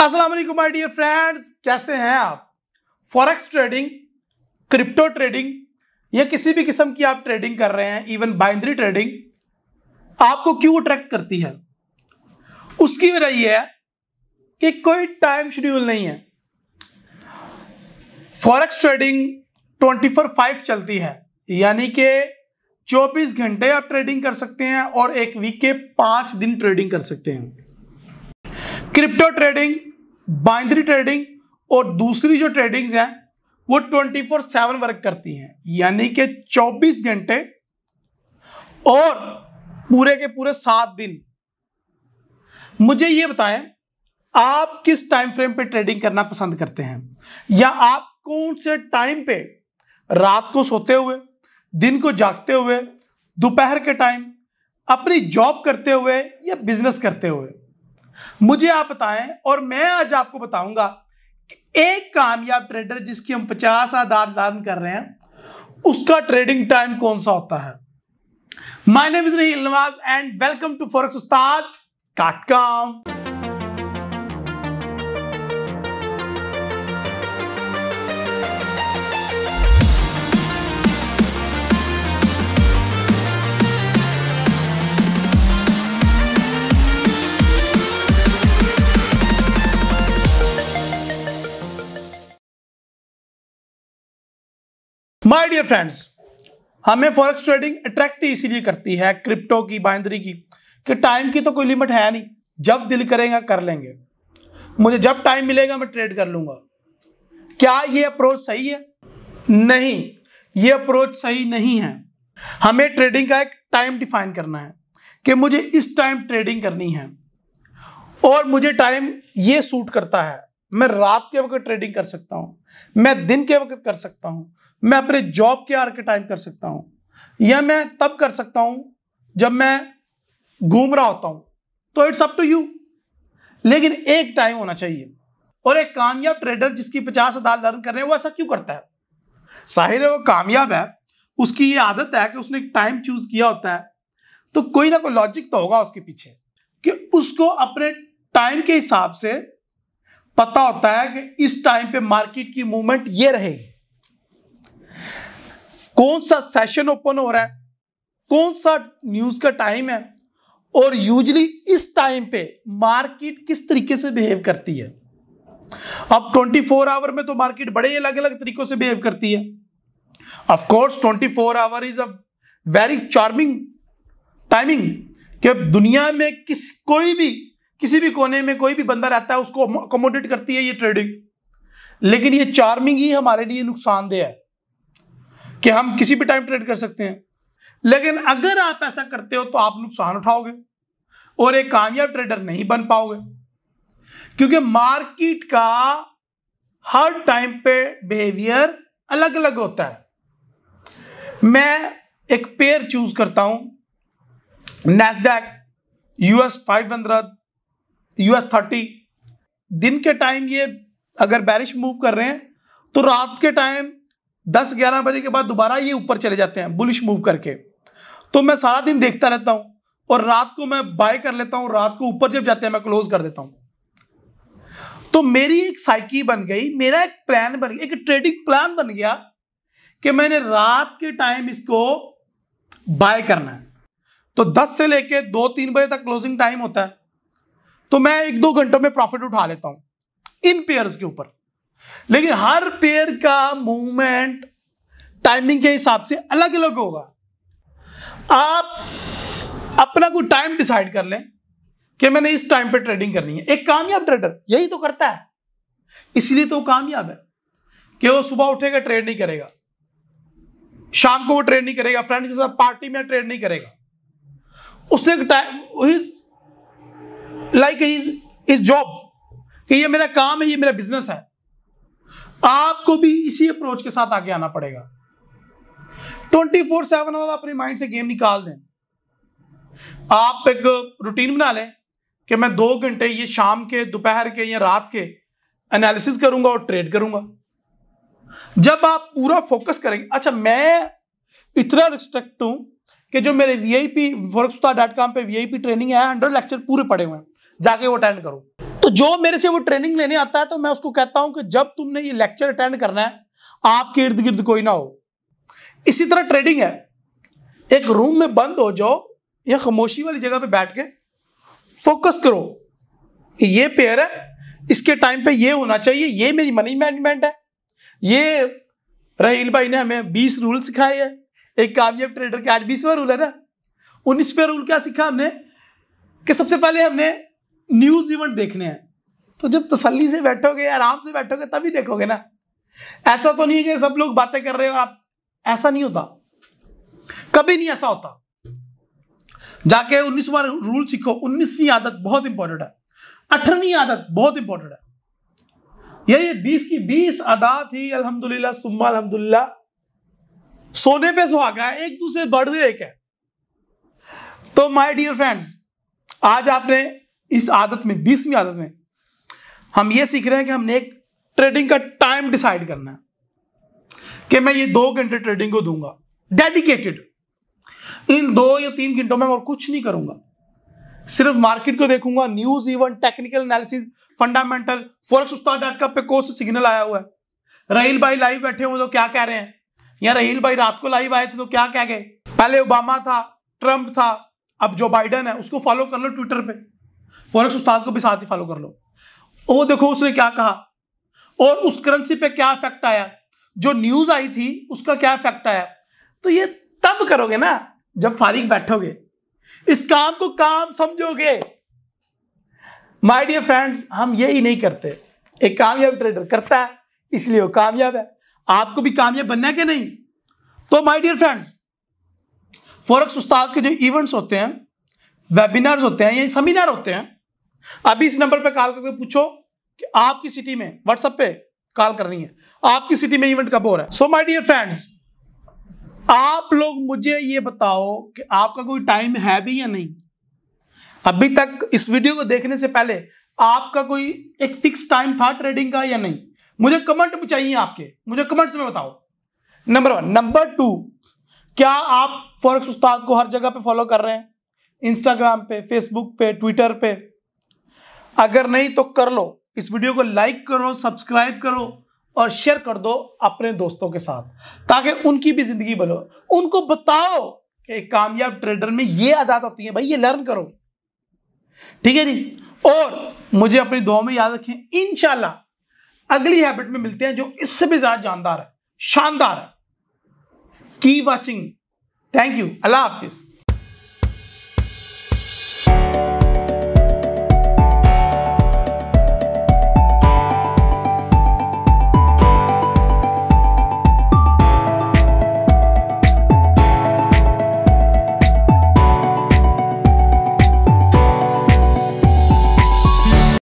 अस्सलाम वालेकुम my dear friends कैसे हैं आप फॉरेक्स ट्रेडिंग क्रिप्टो ट्रेडिंग या किसी भी किस्म की आप ट्रेडिंग कर रहे हैं इवन बाइंद्री ट्रेडिंग आपको क्यों अट्रैक्ट करती है उसकी वजह यह है कि कोई टाइम शेड्यूल नहीं है forex trading twenty four five चलती है यानी कि 24 घंटे आप ट्रेडिंग कर सकते हैं और एक वीक के पांच दिन ट्रेडिंग कर सकते हैं क्रिप्टो ट्रेडिंग बाइंदरी ट्रेडिंग और दूसरी जो ट्रेडिंग्स हैं वो ट्वेंटी फोर सेवन वर्क करती हैं यानी कि चौबीस घंटे और पूरे के पूरे सात दिन मुझे ये बताएं आप किस टाइम फ्रेम पे ट्रेडिंग करना पसंद करते हैं या आप कौन से टाइम पे रात को सोते हुए दिन को जागते हुए दोपहर के टाइम अपनी जॉब करते हुए या बिजनेस करते हुए मुझे आप बताएं और मैं आज आपको बताऊंगा एक कामयाब ट्रेडर जिसकी हम पचास आदान दान कर रहे हैं उसका ट्रेडिंग टाइम कौन सा होता है my name is Rahi and welcome to forex Ustad dot com my dear friends हमें फॉरेक्स ट्रेडिंग अट्रैक्ट इसीलिए करती है क्रिप्टो की बाइंदरी की कि टाइम की तो कोई लिमिट है नहीं जब दिल करेगा कर लेंगे मुझे जब टाइम मिलेगा मैं ट्रेड कर लूँगा क्या ये अप्रोच सही है नहीं ये अप्रोच सही नहीं है हमें ट्रेडिंग का एक टाइम डिफाइन करना है कि मुझे इस टाइम ट्रेडिंग करनी है और मुझे टाइम ये सूट करता है मैं रात के वक्त ट्रेडिंग कर सकता हूं मैं दिन के वक्त कर सकता हूं मैं अपने जॉब के आर के टाइम कर सकता हूं या मैं तब कर सकता हूं जब मैं घूम रहा होता हूं तो इट्स अप टू यू लेकिन एक टाइम होना चाहिए और एक कामयाब ट्रेडर जिसकी पचास हजार लर्न कर रहे हैं वो ऐसा क्यों करता है साहिर है वो कामयाब है उसकी ये आदत है कि उसने टाइम चूज किया होता है तो कोई ना कोई लॉजिक तो होगा उसके पीछे कि उसको अपने टाइम के हिसाब से पता होता है कि इस टाइम पे मार्केट की मूवमेंट ये रहेगी कौन सा सेशन ओपन हो रहा है कौन सा न्यूज का टाइम है और यूजली इस टाइम पे मार्केट किस तरीके से बिहेव करती है अब 24 आवर में तो मार्केट बड़े अलग अलग तरीकों से बिहेव करती है of course 24 hour is a very charming timing कि दुनिया में किस कोई भी किसी भी कोने में कोई भी बंदा रहता है उसको अकोमोडेट करती है ये ट्रेडिंग लेकिन ये चार्मिंग ही हमारे लिए नुकसानदेह है कि हम किसी भी टाइम ट्रेड कर सकते हैं लेकिन अगर आप ऐसा करते हो तो आप नुकसान उठाओगे और एक कामयाब ट्रेडर नहीं बन पाओगे क्योंकि मार्केट का हर टाइम पे बिहेवियर अलग अलग होता है मैं एक पेयर चूज करता हूं Nasdaq US five hundred US thirty दिन के टाइम ये अगर बैरिश मूव कर रहे हैं तो रात के टाइम 10-11 बजे के बाद दोबारा ये ऊपर चले जाते हैं बुलिश मूव करके तो मैं सारा दिन देखता रहता हूं और रात को मैं बाय कर लेता हूं रात को ऊपर जब जाते हैं मैं क्लोज कर देता हूं तो मेरी एक साइकी बन गई मेरा एक प्लान बन गया एक ट्रेडिंग प्लान बन गया कि मैंने रात के टाइम इसको बाय करना है तो 10 से लेके दो तीन बजे तक क्लोजिंग टाइम होता है तो मैं एक दो घंटों में प्रॉफिट उठा लेता हूं इन पेयर्स के ऊपर लेकिन हर पेयर का मूवमेंट टाइमिंग के हिसाब से अलग अलग होगा आप अपना कोई टाइम डिसाइड कर लें कि मैंने इस टाइम पे ट्रेडिंग करनी है एक कामयाब ट्रेडर यही तो करता है इसलिए तो कामयाब है कि वो सुबह उठेगा ट्रेड नहीं करेगा शाम को वो ट्रेड नहीं करेगा फ्रेंड के साथ पार्टी में ट्रेड नहीं करेगा उसने time like is is job कि ये मेरा काम है ये मेरा बिजनेस है आपको भी इसी अप्रोच के साथ आगे आना पड़ेगा ट्वेंटी फोर सेवन वाला अपने माइंड से गेम निकाल दें आप एक रूटीन बना लें कि मैं दो घंटे ये शाम के दोपहर के या रात के एनालिसिस करूंगा और ट्रेड करूंगा जब आप पूरा फोकस करेंगे अच्छा मैं इतना रिस्ट्रिक्ट हूं कि जो मेरे V I P workstar dot com पर वी आई पी ट्रेनिंग है हंड्रेड लेक्चर पूरे पड़े हुए हैं जाके वो अटेंड करो तो जो मेरे से वो ट्रेनिंग लेने आता है तो मैं उसको कहता हूं कि जब तुमने ये लेक्चर अटेंड करना है आपके इर्द गिर्द कोई ना हो इसी तरह ट्रेडिंग है एक रूम में बंद हो जाओ या खामोशी वाली जगह पे बैठ के फोकस करो ये पेयर है इसके टाइम पे ये होना चाहिए ये मेरी मनी मैनेजमेंट है ये रहील भाई ने हमें बीस रूल सिखाए हैं एक कामयाब ट्रेडर के आज बीसवा रूल है ना उन्नीसवा रूल क्या सीखा हमने कि सबसे पहले हमने न्यूज इवेंट देखने हैं तो जब तसल्ली से बैठोगे आराम से बैठोगे तभी देखोगे ना ऐसा तो नहीं है कि सब लोग बातें कर रहे हो और आप ऐसा नहीं होता कभी नहीं ऐसा होता जाके उन्नीस बार रूल सीखो उन्नीसवीं आदत बहुत इंपॉर्टेंट है अठारहवीं आदत बहुत इंपॉर्टेंट है यही बीस की बीस आदात ही अलहमदुल्ला सुम्मा अलहमदुल्ला सोने पे सुहागा है एक दूसरे बढ़ रहे एक है तो माय डियर फ्रेंड्स आज आपने इस आदत में बीसवीं आदत में हम ये सीख रहे हैं कि हमने एक ट्रेडिंग का टाइम डिसाइड करना है कि मैं ये दो घंटे ट्रेडिंग को दूंगा डेडिकेटेड इन दो या तीन घंटों में और कुछ नहीं करूंगा सिर्फ मार्केट को देखूंगा news even technical analysis fundamental forex forex dot com पे कोर्स सिग्नल आया हुआ है रहील भाई लाइव बैठे हुए तो क्या कह रहे हैं या रहील भाई रात को लाइव आए थे तो क्या कह गए पहले ओबामा था ट्रंप था अब जो बाइडन है उसको फॉलो कर लो ट्विटर पे फॉरेक्स उस्ताद को भी साथ ही फॉलो कर लो वो देखो उसने क्या कहा और उस करेंसी पे क्या इफेक्ट आया जो न्यूज आई थी उसका क्या इफेक्ट आया तो ये तब करोगे ना जब फारिक बैठोगे इस काम को काम समझोगे माय डियर फ्रेंड्स हम यही नहीं करते एक कामयाब ट्रेडर करता है इसलिए वो कामयाब है आपको भी कामयाब बनना है कि नहीं तो माय डियर फ्रेंड्स फॉरेक्स उस्ताद के जो इवेंट्स होते हैं वेबिनार्स होते हैं ये सेमिनार होते हैं अभी इस नंबर पर कॉल करके पूछो कि आपकी सिटी में व्हाट्सएप पे कॉल करनी है आपकी सिटी में इवेंट कब हो रहा है सो माय डियर फ्रेंड्स आप लोग मुझे ये बताओ कि आपका कोई टाइम है भी या नहीं अभी तक इस वीडियो को देखने से पहले आपका कोई एक फिक्स टाइम था ट्रेडिंग का या नहीं मुझे कमेंट में चाहिए आपके मुझे कमेंट्स में बताओ नंबर वन नंबर टू क्या आप फॉरेक्स उस्ताद को हर जगह पे फॉलो कर रहे हैं इंस्टाग्राम पे फेसबुक पे ट्विटर पे अगर नहीं तो कर लो इस वीडियो को लाइक करो सब्सक्राइब करो और शेयर कर दो अपने दोस्तों के साथ ताकि उनकी भी जिंदगी बनो उनको बताओ कि कामयाब ट्रेडर में ये आदत होती है भाई ये लर्न करो ठीक है जी और मुझे अपनी दुआ में याद रखें इनशाला अगली हैबिट में मिलते हैं जो इससे भी ज्यादा जानदार है शानदार है की वॉचिंग थैंक यू अल्लाह हाफिज़